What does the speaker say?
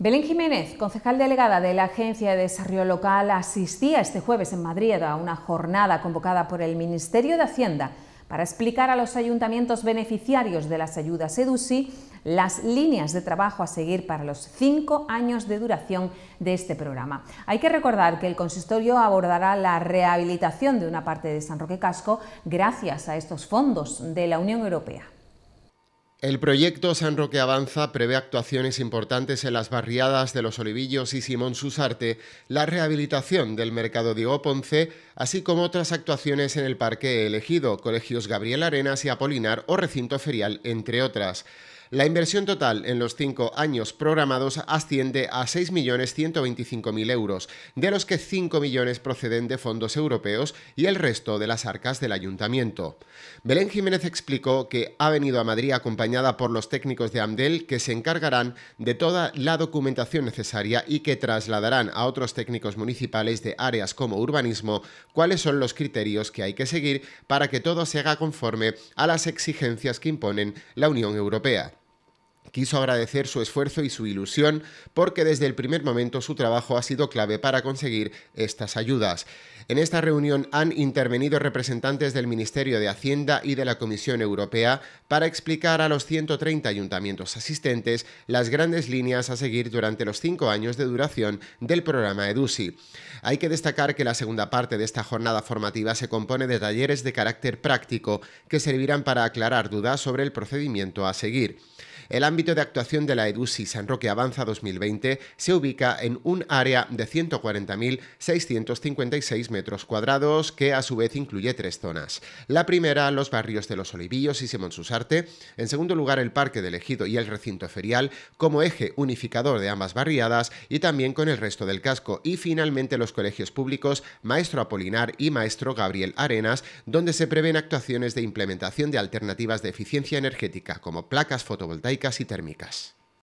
Belén Jiménez, concejal delegada de la Agencia de Desarrollo Local, asistía este jueves en Madrid a una jornada convocada por el Ministerio de Hacienda para explicar a los ayuntamientos beneficiarios de las ayudas EDUSI las líneas de trabajo a seguir para los cinco años de duración de este programa. Hay que recordar que el consistorio abordará la rehabilitación de una parte de San Roque Casco gracias a estos fondos de la Unión Europea. El proyecto San Roque Avanza prevé actuaciones importantes en las barriadas de Los Olivillos y Simón Susarte, la rehabilitación del mercado Diego Ponce, así como otras actuaciones en el parque elegido, colegios Gabriel Arenas y Apolinar o recinto ferial, entre otras. La inversión total en los cinco años programados asciende a 6.125.000 euros, de los que 5 millones proceden de fondos europeos y el resto de las arcas del ayuntamiento. Belén Jiménez explicó que ha venido a Madrid acompañada por los técnicos de AMDEL que se encargarán de toda la documentación necesaria y que trasladarán a otros técnicos municipales de áreas como urbanismo cuáles son los criterios que hay que seguir para que todo se haga conforme a las exigencias que imponen la Unión Europea. Quiso agradecer su esfuerzo y su ilusión porque desde el primer momento su trabajo ha sido clave para conseguir estas ayudas. En esta reunión han intervenido representantes del Ministerio de Hacienda y de la Comisión Europea para explicar a los 130 ayuntamientos asistentes las grandes líneas a seguir durante los cinco años de duración del programa EDUSI. Hay que destacar que la segunda parte de esta jornada formativa se compone de talleres de carácter práctico que servirán para aclarar dudas sobre el procedimiento a seguir. El ámbito de actuación de la EDUSI San Roque Avanza 2020 se ubica en un área de 140.656 metros cuadrados que a su vez incluye tres zonas. La primera, los barrios de Los Olivillos y Simón Susarte. En segundo lugar, el Parque del Ejido y el recinto ferial como eje unificador de ambas barriadas y también con el resto del casco. Y finalmente, los colegios públicos Maestro Apolinar y Maestro Gabriel Arenas, donde se prevén actuaciones de implementación de alternativas de eficiencia energética como placas fotovoltaicas y térmicas.